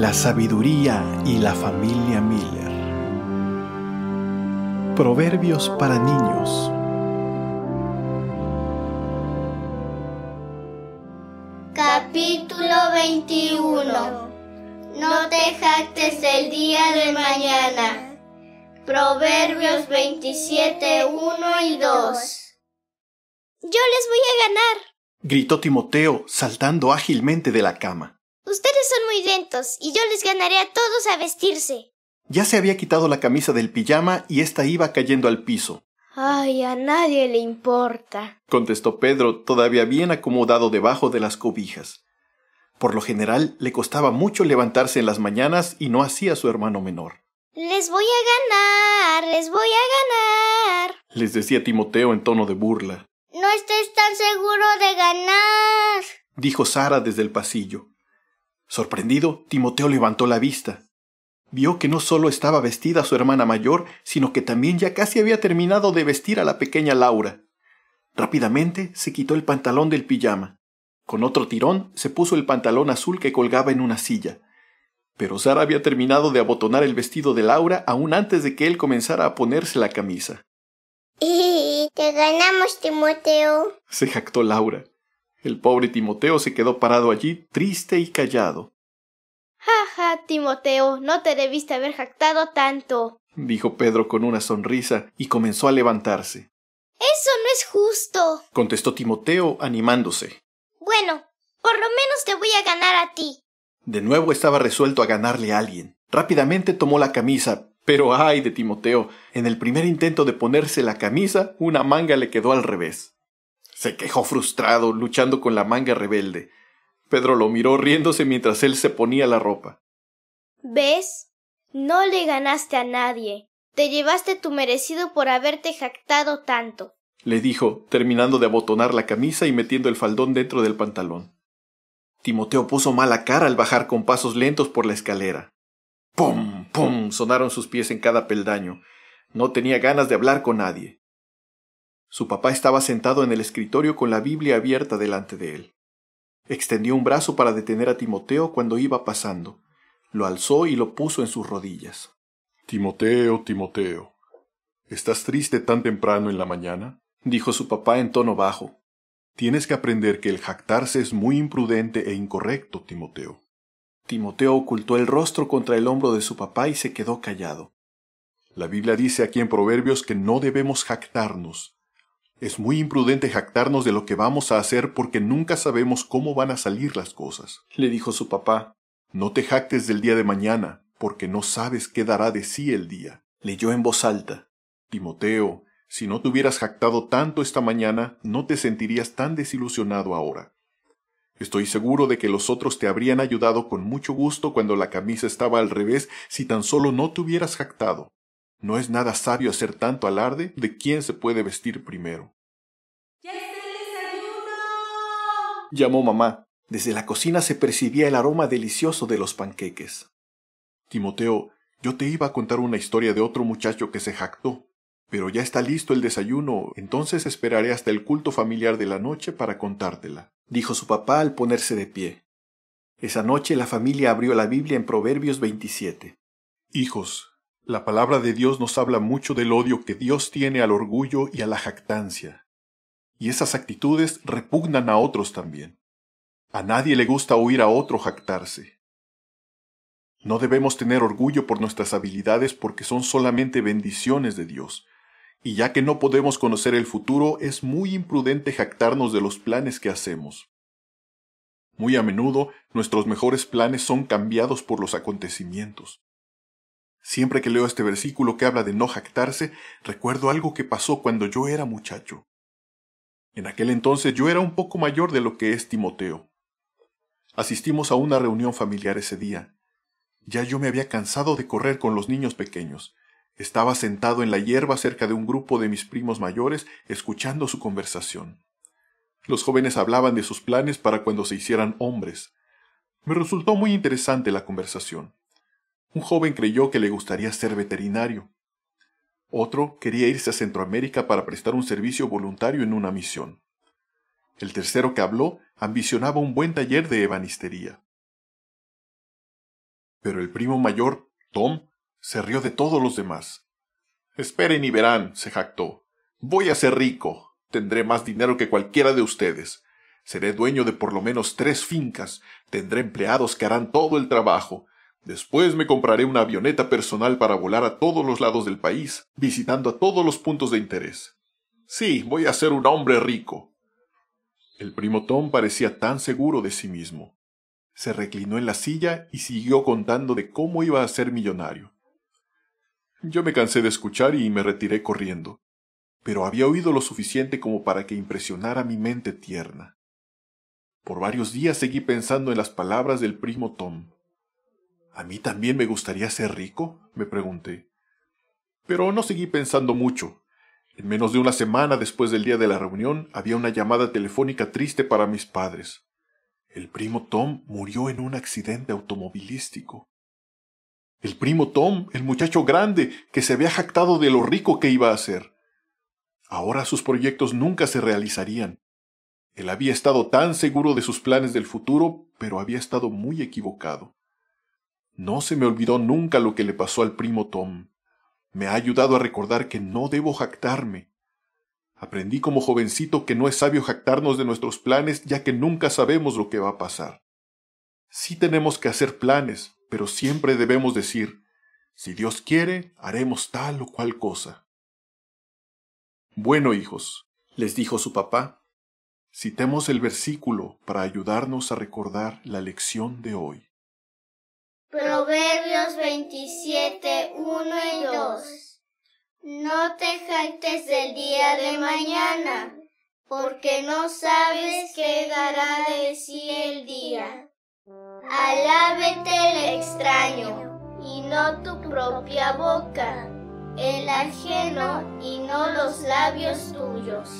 La sabiduría y la familia Miller. Proverbios para niños. Capítulo 21. No te jactes el día de mañana. Proverbios 27, 1 y 2. Yo les voy a ganar. gritó Timoteo, saltando ágilmente de la cama. Ustedes son muy lentos y yo les ganaré a todos a vestirse. Ya se había quitado la camisa del pijama y ésta iba cayendo al piso. Ay, a nadie le importa, contestó Pedro, todavía bien acomodado debajo de las cobijas. Por lo general le costaba mucho levantarse en las mañanas y no hacía su hermano menor. Les voy a ganar, les voy a ganar, les decía Timoteo en tono de burla. No estés tan seguro de ganar, dijo Sara desde el pasillo. Sorprendido, Timoteo levantó la vista. Vio que no solo estaba vestida su hermana mayor, sino que también ya casi había terminado de vestir a la pequeña Laura. Rápidamente se quitó el pantalón del pijama. Con otro tirón se puso el pantalón azul que colgaba en una silla. Pero Sara había terminado de abotonar el vestido de Laura aún antes de que él comenzara a ponerse la camisa. Y ¡Te ganamos, Timoteo! se jactó Laura. El pobre Timoteo se quedó parado allí, triste y callado. Ja, Timoteo, no te debiste haber jactado tanto, dijo Pedro con una sonrisa y comenzó a levantarse. Eso no es justo, contestó Timoteo animándose. Bueno, por lo menos te voy a ganar a ti. De nuevo estaba resuelto a ganarle a alguien. Rápidamente tomó la camisa, pero ay de Timoteo, en el primer intento de ponerse la camisa, una manga le quedó al revés se quejó frustrado, luchando con la manga rebelde. Pedro lo miró riéndose mientras él se ponía la ropa. ¿Ves? No le ganaste a nadie. Te llevaste tu merecido por haberte jactado tanto, le dijo, terminando de abotonar la camisa y metiendo el faldón dentro del pantalón. Timoteo puso mala cara al bajar con pasos lentos por la escalera. ¡Pum! ¡Pum! sonaron sus pies en cada peldaño. No tenía ganas de hablar con nadie. Su papá estaba sentado en el escritorio con la Biblia abierta delante de él. Extendió un brazo para detener a Timoteo cuando iba pasando. Lo alzó y lo puso en sus rodillas. Timoteo, Timoteo, ¿estás triste tan temprano en la mañana? dijo su papá en tono bajo. Tienes que aprender que el jactarse es muy imprudente e incorrecto, Timoteo. Timoteo ocultó el rostro contra el hombro de su papá y se quedó callado. La Biblia dice aquí en Proverbios que no debemos jactarnos, es muy imprudente jactarnos de lo que vamos a hacer porque nunca sabemos cómo van a salir las cosas, le dijo su papá. No te jactes del día de mañana, porque no sabes qué dará de sí el día, leyó en voz alta. Timoteo, si no te hubieras jactado tanto esta mañana, no te sentirías tan desilusionado ahora. Estoy seguro de que los otros te habrían ayudado con mucho gusto cuando la camisa estaba al revés si tan solo no te hubieras jactado. No es nada sabio hacer tanto alarde de quién se puede vestir primero. ¡Ya está el desayuno! llamó mamá. Desde la cocina se percibía el aroma delicioso de los panqueques. Timoteo, yo te iba a contar una historia de otro muchacho que se jactó. Pero ya está listo el desayuno, entonces esperaré hasta el culto familiar de la noche para contártela, dijo su papá al ponerse de pie. Esa noche la familia abrió la Biblia en Proverbios 27. Hijos, la palabra de Dios nos habla mucho del odio que Dios tiene al orgullo y a la jactancia. Y esas actitudes repugnan a otros también. A nadie le gusta oír a otro jactarse. No debemos tener orgullo por nuestras habilidades porque son solamente bendiciones de Dios. Y ya que no podemos conocer el futuro, es muy imprudente jactarnos de los planes que hacemos. Muy a menudo, nuestros mejores planes son cambiados por los acontecimientos. Siempre que leo este versículo que habla de no jactarse, recuerdo algo que pasó cuando yo era muchacho. En aquel entonces yo era un poco mayor de lo que es Timoteo. Asistimos a una reunión familiar ese día. Ya yo me había cansado de correr con los niños pequeños. Estaba sentado en la hierba cerca de un grupo de mis primos mayores, escuchando su conversación. Los jóvenes hablaban de sus planes para cuando se hicieran hombres. Me resultó muy interesante la conversación. Un joven creyó que le gustaría ser veterinario. Otro quería irse a Centroamérica para prestar un servicio voluntario en una misión. El tercero que habló ambicionaba un buen taller de ebanistería. Pero el primo mayor, Tom, se rió de todos los demás. Esperen y verán, se jactó. Voy a ser rico. Tendré más dinero que cualquiera de ustedes. Seré dueño de por lo menos tres fincas. Tendré empleados que harán todo el trabajo. Después me compraré una avioneta personal para volar a todos los lados del país, visitando a todos los puntos de interés. Sí, voy a ser un hombre rico. El primo Tom parecía tan seguro de sí mismo. Se reclinó en la silla y siguió contando de cómo iba a ser millonario. Yo me cansé de escuchar y me retiré corriendo, pero había oído lo suficiente como para que impresionara mi mente tierna. Por varios días seguí pensando en las palabras del primo Tom. ¿A mí también me gustaría ser rico? me pregunté. Pero no seguí pensando mucho. En menos de una semana después del día de la reunión había una llamada telefónica triste para mis padres. El primo Tom murió en un accidente automovilístico. El primo Tom, el muchacho grande, que se había jactado de lo rico que iba a ser. Ahora sus proyectos nunca se realizarían. Él había estado tan seguro de sus planes del futuro, pero había estado muy equivocado. No se me olvidó nunca lo que le pasó al primo Tom. Me ha ayudado a recordar que no debo jactarme. Aprendí como jovencito que no es sabio jactarnos de nuestros planes ya que nunca sabemos lo que va a pasar. Sí tenemos que hacer planes, pero siempre debemos decir, si Dios quiere, haremos tal o cual cosa. Bueno, hijos, les dijo su papá, citemos el versículo para ayudarnos a recordar la lección de hoy. Proverbios 27, 1 y 2. No te jactes del día de mañana, porque no sabes qué dará de sí el día. Alábete el extraño, y no tu propia boca, el ajeno y no los labios tuyos.